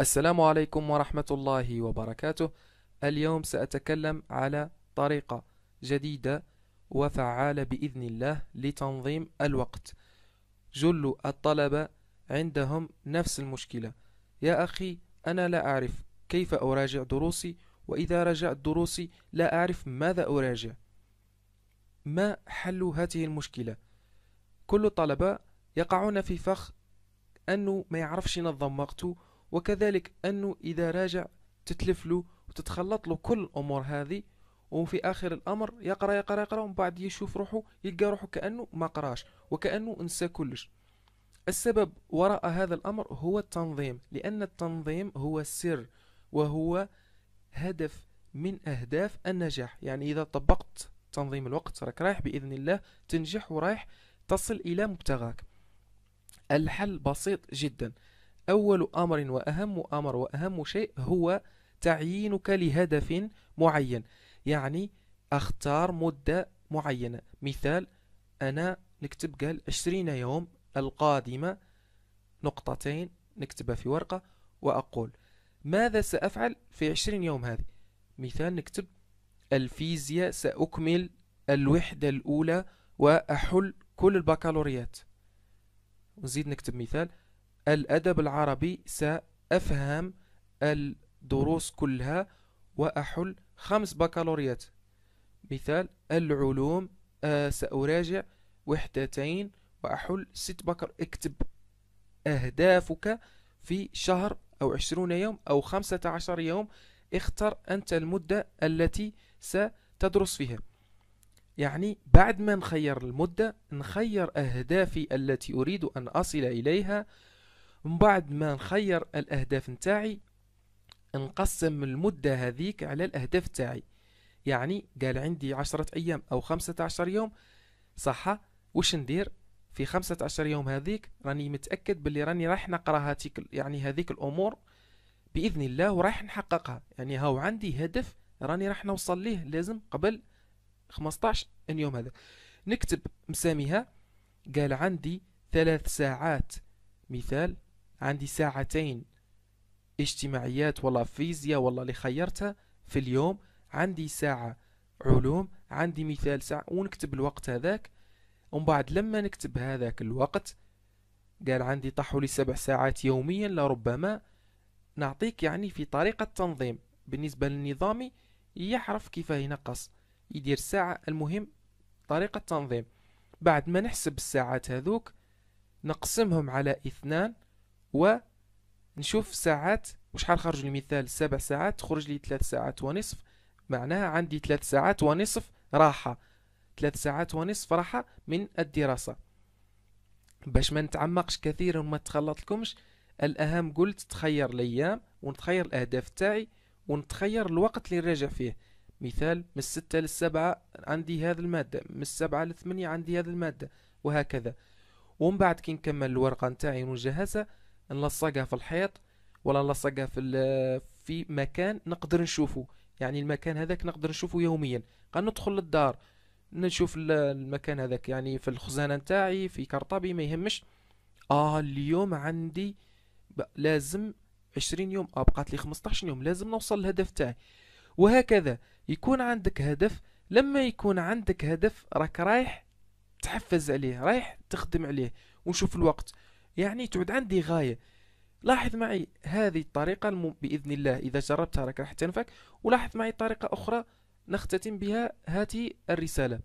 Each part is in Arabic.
السلام عليكم ورحمة الله وبركاته اليوم سأتكلم على طريقة جديدة وفعالة بإذن الله لتنظيم الوقت جل الطلبة عندهم نفس المشكلة يا أخي أنا لا أعرف كيف أراجع دروسي وإذا رجعت دروسي لا أعرف ماذا أراجع ما حل هذه المشكلة؟ كل الطلبة يقعون في فخ أنه ما يعرفش ينظم وقته وكذلك أنه إذا راجع تتلف له وتتخلط له كل الأمور هذه وفي آخر الأمر يقرأ يقرأ يقرأ ومن بعد يشوف روحه يلقى روحه كأنه ما قراش وكأنه انسى كلش السبب وراء هذا الأمر هو التنظيم لأن التنظيم هو السر وهو هدف من أهداف النجاح يعني إذا طبقت تنظيم الوقت راك رايح بإذن الله تنجح ورايح تصل إلى مبتغاك الحل بسيط جدا أول أمر وأهم أمر وأهم شيء هو تعيينك لهدف معين يعني أختار مدة معينة مثال أنا نكتب قال 20 يوم القادمة نقطتين نكتبها في ورقة وأقول ماذا سأفعل في 20 يوم هذه مثال نكتب الفيزياء سأكمل الوحدة الأولى وأحل كل البكالوريات نزيد نكتب مثال الأدب العربي سأفهم الدروس كلها وأحل خمس بكالوريات مثال العلوم آه، سأراجع وحدتين وأحل ست بكر اكتب أهدافك في شهر أو عشرون يوم أو خمسة عشر يوم اختر أنت المدة التي ستدرس فيها يعني بعد ما نخير المدة نخير أهدافي التي أريد أن أصل إليها من بعد ما نخير الاهداف نتاعي نقسم المدة هذيك على الاهداف تاعي يعني قال عندي عشرة ايام او خمسة عشر يوم صح وش ندير في خمسة عشر يوم هذيك راني متأكد باللي راني راح نقرا هاتيك يعني هذيك الامور باذن الله وراح نحققها يعني هاو عندي هدف راني راح نوصل ليه لازم قبل 15 يوم هذا نكتب مساميها قال عندي ثلاث ساعات مثال عندي ساعتين اجتماعيات ولا فيزياء ولا اللي خيرتها في اليوم عندي ساعة علوم عندي مثال ساعة ونكتب الوقت هذاك ومن بعد لما نكتب هذاك الوقت قال عندي طحوا لي سبع ساعات يوميا لربما نعطيك يعني في طريقة تنظيم بالنسبة للنظامي يعرف كيف ينقص يدير ساعة المهم طريقة تنظيم بعد ما نحسب الساعات هذوك نقسمهم على اثنان ونشوف ساعات وشحال خرج المثال سبع ساعات تخرج لي ثلاث ساعات ونصف معناها عندي ثلاث ساعات ونصف راحة ثلاث ساعات ونصف راحة من الدراسة باش ما نتعمقش كثيرا وما تخلط لكمش الأهم قلت تخير الأيام ونتخير الأهداف تاعي ونتخير الوقت اللي نراجع فيه مثال من الستة للسبعة عندي هذا المادة من السبعة للثمانية عندي هذا المادة وهكذا ومن بعد كي نكمل الورقة نتاعي ونجهزها نلصقها في الحيط ولا نلصقها في في مكان نقدر نشوفه يعني المكان هذاك نقدر نشوفه يوميا قال ندخل للدار نشوف المكان هذاك يعني في الخزانه نتاعي في كرطابي ما يهمش اه اليوم عندي لازم عشرين يوم اه بقات لي 15 يوم لازم نوصل للهدف تاعي وهكذا يكون عندك هدف لما يكون عندك هدف راك رايح تحفز عليه رايح تخدم عليه ونشوف الوقت يعني تعود عندي غاية لاحظ معي هذه الطريقة الم... بإذن الله إذا جربتها راك راح تنفعك ولاحظ معي طريقة أخرى نختتم بها هذه الرسالة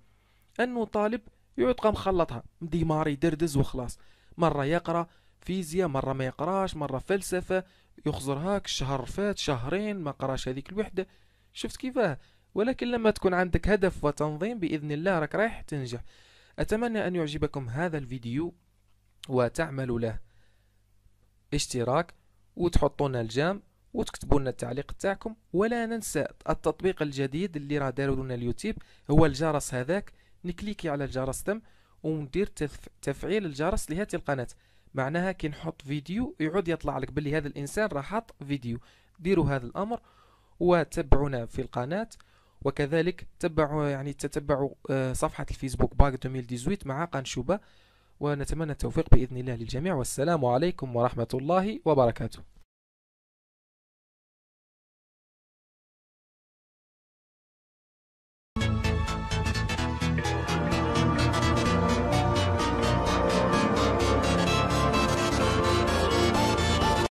أنه طالب يعود قام خلطها مديماري دردز وخلاص مرة يقرأ فيزياء مرة ما يقراش مرة فلسفة يخزر هاك شهر فات شهرين ما قراش هذيك الوحدة شفت كيفاه ولكن لما تكون عندك هدف وتنظيم بإذن الله راك رايح تنجح أتمنى أن يعجبكم هذا الفيديو وتعمل له اشتراك وتحطوا لنا الجام وتكتبوا لنا التعليق تاعكم ولا ننسى التطبيق الجديد اللي راه داروا لنا اليوتيوب هو الجرس هذاك نكليكي على الجرس تم وندير تف... تفعيل الجرس لهذه القناه معناها كي نحط فيديو يعود يطلع لك باللي هذا الانسان راه حط فيديو ديروا هذا الامر وتبعونا في القناه وكذلك تبعوا يعني تتبعوا آه، صفحه الفيسبوك باك 2018 مع قنشوبه ونتمنى التوفيق بإذن الله للجميع والسلام عليكم ورحمة الله وبركاته